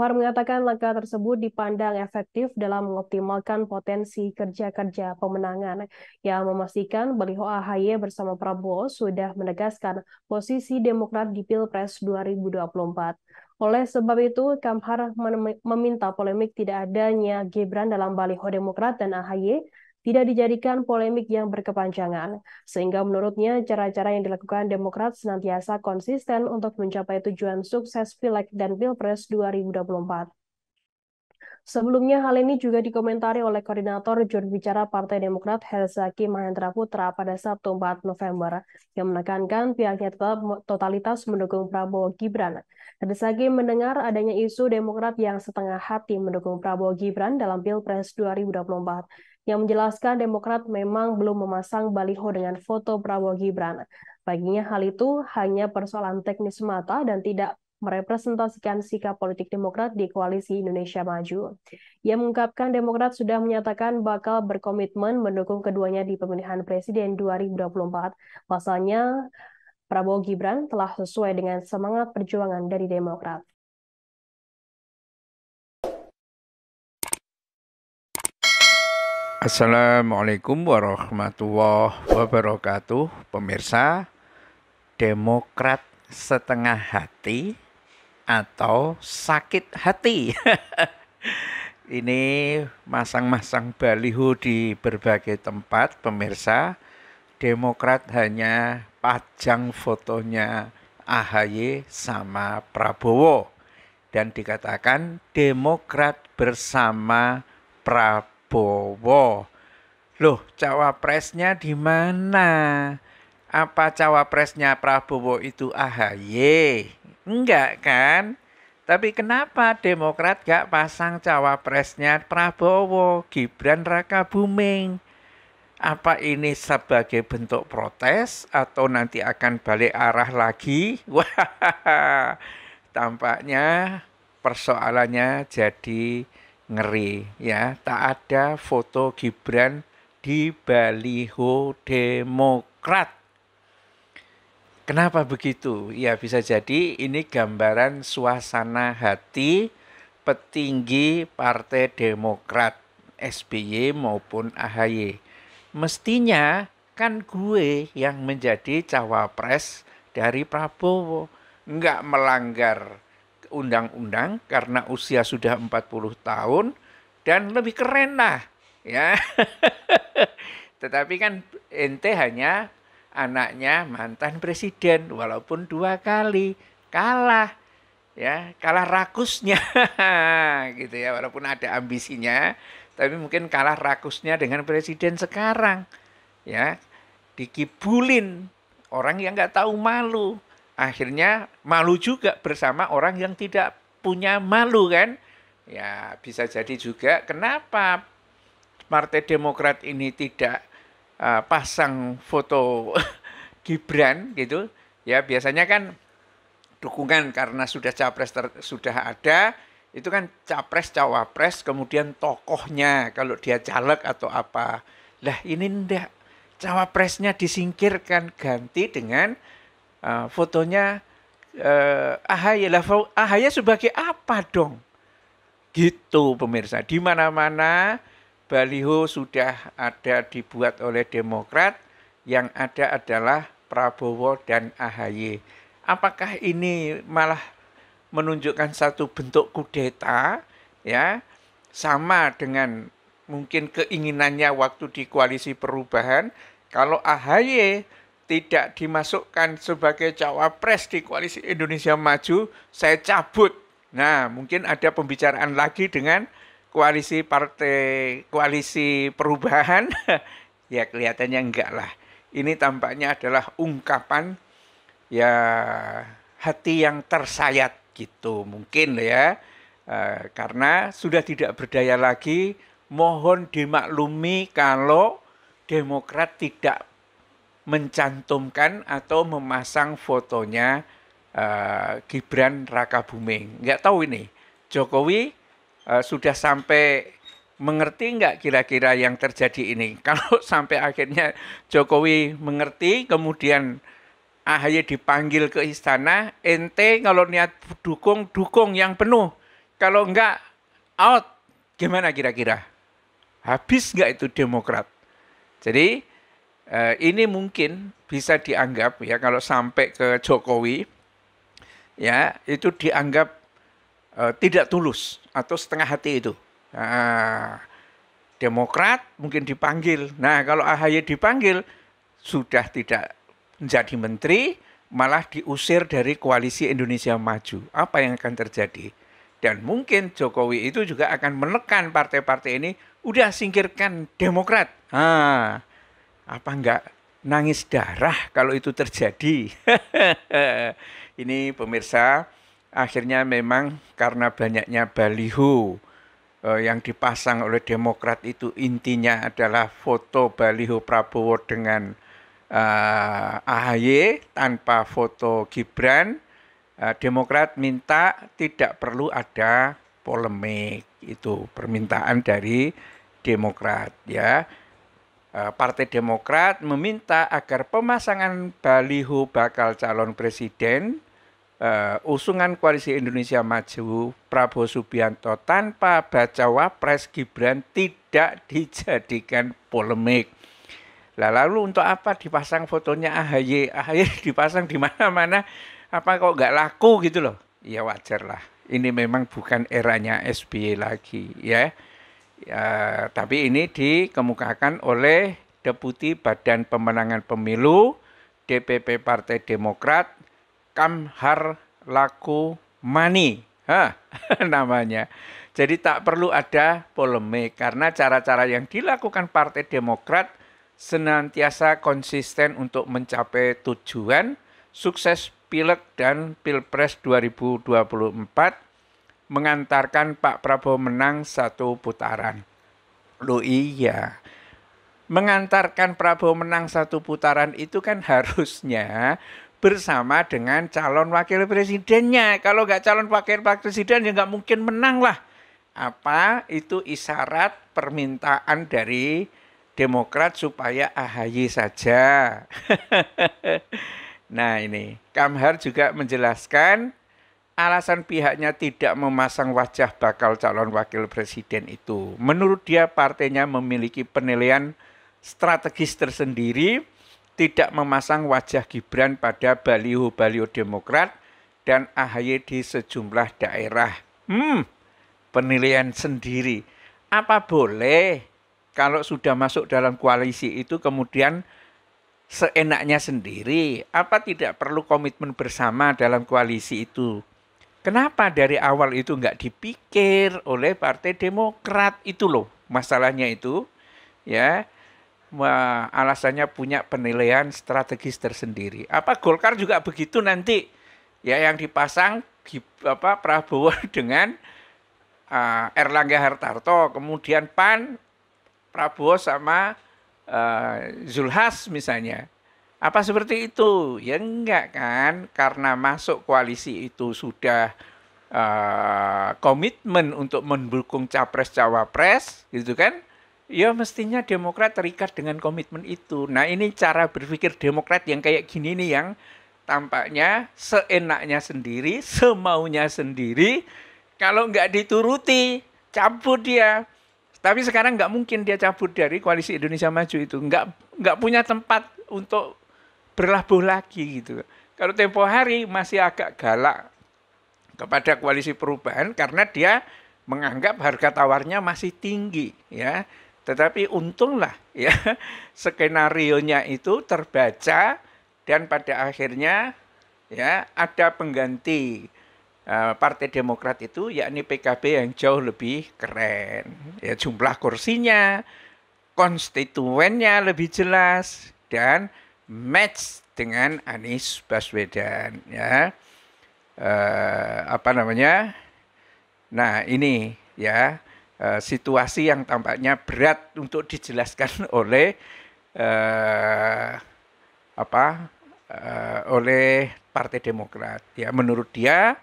Umar mengatakan langkah tersebut dipandang efektif dalam mengoptimalkan potensi kerja-kerja pemenangan yang memastikan Baliho AHY bersama Prabowo sudah menegaskan posisi Demokrat di Pilpres 2024. Oleh sebab itu, Kamhar meminta polemik tidak adanya Gibran dalam Baliho Demokrat dan AHY tidak dijadikan polemik yang berkepanjangan, sehingga menurutnya cara-cara yang dilakukan Demokrat senantiasa konsisten untuk mencapai tujuan sukses Pileg dan Pilpres 2024. Sebelumnya hal ini juga dikomentari oleh koordinator juru bicara Partai Demokrat Herzaki Mahendra Putra pada Sabtu 4 November yang menekankan pihaknya tetap totalitas mendukung Prabowo Gibran. Herzaki mendengar adanya isu Demokrat yang setengah hati mendukung Prabowo Gibran dalam Pilpres 2024 yang menjelaskan Demokrat memang belum memasang baliho dengan foto Prabowo Gibran. Baginya hal itu hanya persoalan teknis mata dan tidak merepresentasikan sikap politik Demokrat di Koalisi Indonesia Maju. Ia mengungkapkan Demokrat sudah menyatakan bakal berkomitmen mendukung keduanya di pemilihan presiden 2024. Pasalnya, Prabowo Gibran telah sesuai dengan semangat perjuangan dari Demokrat. Assalamualaikum warahmatullahi wabarakatuh Pemirsa Demokrat setengah hati atau sakit hati Ini masang-masang baliho di berbagai tempat Pemirsa Demokrat hanya pajang fotonya AHY sama Prabowo Dan dikatakan Demokrat bersama Prabowo Prabowo. Loh, cawapresnya di mana? Apa cawapresnya Prabowo itu AHY? Enggak kan? Tapi kenapa Demokrat gak pasang cawapresnya Prabowo, Gibran Raka Buming? Apa ini sebagai bentuk protes atau nanti akan balik arah lagi? Wah, tampaknya persoalannya jadi ngeri ya tak ada foto Gibran di baliho Demokrat. Kenapa begitu? Ya bisa jadi ini gambaran suasana hati petinggi Partai Demokrat SBY maupun AHY. Mestinya kan gue yang menjadi cawapres dari Prabowo, nggak melanggar undang-undang karena usia sudah 40 tahun dan lebih keren lah ya. Tetapi kan ente hanya anaknya mantan presiden walaupun dua kali kalah ya kalah rakusnya gitu ya walaupun ada ambisinya tapi mungkin kalah rakusnya dengan presiden sekarang ya dikibulin orang yang nggak tahu malu akhirnya malu juga bersama orang yang tidak punya malu kan. Ya bisa jadi juga kenapa Partai Demokrat ini tidak uh, pasang foto Gibran gitu. Ya biasanya kan dukungan karena sudah capres ter, sudah ada itu kan capres cawapres kemudian tokohnya kalau dia caleg atau apa. Lah ini ndak cawapresnya disingkirkan ganti dengan Ah, fotonya uh, Ahaya. Lah, Ahaya sebagai apa dong? Gitu pemirsa. Di mana-mana baliho sudah ada dibuat oleh Demokrat. Yang ada adalah Prabowo dan Ahy. Apakah ini malah menunjukkan satu bentuk kudeta ya sama dengan mungkin keinginannya waktu di koalisi perubahan kalau AHY tidak dimasukkan sebagai cawapres di koalisi Indonesia Maju, saya cabut. Nah, mungkin ada pembicaraan lagi dengan koalisi partai koalisi perubahan. ya kelihatannya enggak lah. Ini tampaknya adalah ungkapan ya hati yang tersayat gitu mungkin ya. E, karena sudah tidak berdaya lagi, mohon dimaklumi kalau Demokrat tidak mencantumkan atau memasang fotonya uh, Gibran Raka Buming. Nggak tahu ini Jokowi uh, sudah sampai mengerti nggak kira-kira yang terjadi ini. Kalau sampai akhirnya Jokowi mengerti, kemudian AHY dipanggil ke istana, ente kalau niat dukung, dukung yang penuh. Kalau enggak, out. Gimana kira-kira? Habis enggak itu Demokrat? Jadi Eh, ini mungkin bisa dianggap ya kalau sampai ke Jokowi ya itu dianggap eh, tidak tulus atau setengah hati itu. Nah, Demokrat mungkin dipanggil. Nah, kalau AHY dipanggil sudah tidak menjadi menteri, malah diusir dari koalisi Indonesia Maju. Apa yang akan terjadi? Dan mungkin Jokowi itu juga akan menekan partai-partai ini, udah singkirkan Demokrat. Ah, apa enggak nangis darah kalau itu terjadi. Ini pemirsa, akhirnya memang karena banyaknya baliho eh, yang dipasang oleh Demokrat itu intinya adalah foto baliho Prabowo dengan eh, AHY tanpa foto Gibran. Eh, Demokrat minta tidak perlu ada polemik itu permintaan dari Demokrat ya. Eh, Partai Demokrat meminta agar pemasangan baliho bakal calon presiden uh, usungan koalisi Indonesia Maju Prabowo Subianto tanpa baca wapres Gibran tidak dijadikan polemik. Nah, lalu untuk apa dipasang fotonya AHY? AHY dipasang di mana-mana apa kok nggak laku gitu loh? Ya wajar lah. Ini memang bukan eranya SBY lagi ya. Ya, tapi ini dikemukakan oleh Deputi Badan Pemenangan Pemilu DPP Partai Demokrat Kamhar Laku Mani. Hah, namanya. Jadi tak perlu ada polemik karena cara-cara yang dilakukan Partai Demokrat senantiasa konsisten untuk mencapai tujuan sukses Pileg dan Pilpres 2024 mengantarkan Pak Prabowo menang satu putaran. Lo iya. Mengantarkan Prabowo menang satu putaran itu kan harusnya bersama dengan calon wakil presidennya. Kalau nggak calon wakil presiden ya nggak mungkin menang lah. Apa itu isyarat permintaan dari Demokrat supaya AHY saja. nah ini, Kamhar juga menjelaskan alasan pihaknya tidak memasang wajah bakal calon wakil presiden itu. Menurut dia partainya memiliki penilaian strategis tersendiri tidak memasang wajah Gibran pada baliho-baliho Demokrat dan AHY di sejumlah daerah. Hmm, penilaian sendiri. Apa boleh kalau sudah masuk dalam koalisi itu kemudian seenaknya sendiri? Apa tidak perlu komitmen bersama dalam koalisi itu? Kenapa dari awal itu nggak dipikir oleh Partai Demokrat itu loh masalahnya itu ya alasannya punya penilaian strategis tersendiri. Apa Golkar juga begitu nanti ya yang dipasang di, apa Prabowo dengan uh, Erlangga Hartarto, kemudian PAN Prabowo sama uh, Zulhas misalnya apa seperti itu? Ya enggak kan? Karena masuk koalisi itu sudah uh, komitmen untuk mendukung capres-cawapres gitu kan? Ya mestinya Demokrat terikat dengan komitmen itu. Nah ini cara berpikir Demokrat yang kayak gini nih yang tampaknya seenaknya sendiri, semaunya sendiri. Kalau nggak dituruti, cabut dia. Tapi sekarang nggak mungkin dia cabut dari koalisi Indonesia Maju itu. Nggak nggak punya tempat untuk berlabuh lagi gitu. Kalau tempo hari masih agak galak kepada koalisi perubahan karena dia menganggap harga tawarnya masih tinggi ya. Tetapi untunglah ya skenario-nya itu terbaca dan pada akhirnya ya ada pengganti eh, Partai Demokrat itu yakni PKB yang jauh lebih keren. Ya jumlah kursinya, konstituennya lebih jelas dan match dengan Anies Baswedan ya eh, apa namanya nah ini ya eh, situasi yang tampaknya berat untuk dijelaskan oleh eh, apa eh, oleh Partai Demokrat ya menurut dia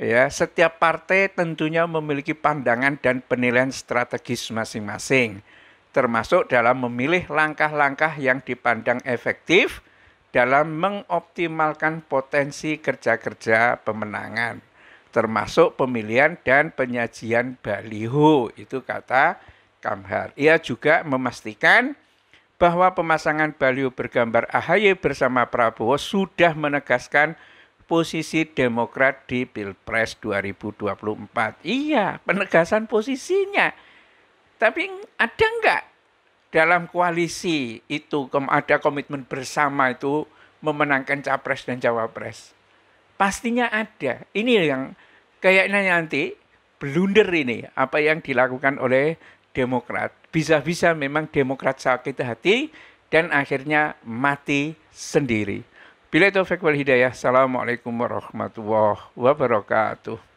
ya setiap partai tentunya memiliki pandangan dan penilaian strategis masing-masing termasuk dalam memilih langkah-langkah yang dipandang efektif dalam mengoptimalkan potensi kerja-kerja pemenangan, termasuk pemilihan dan penyajian baliho, itu kata Kamhar. Ia juga memastikan bahwa pemasangan baliho bergambar AHY bersama Prabowo sudah menegaskan posisi Demokrat di Pilpres 2024. Iya, penegasan posisinya tapi ada enggak dalam koalisi itu ada komitmen bersama itu memenangkan capres dan cawapres? Pastinya ada. Ini yang kayaknya nanti blunder ini apa yang dilakukan oleh Demokrat. Bisa-bisa memang Demokrat sakit hati dan akhirnya mati sendiri. Bila itu Hidayah, Assalamualaikum warahmatullahi wabarakatuh.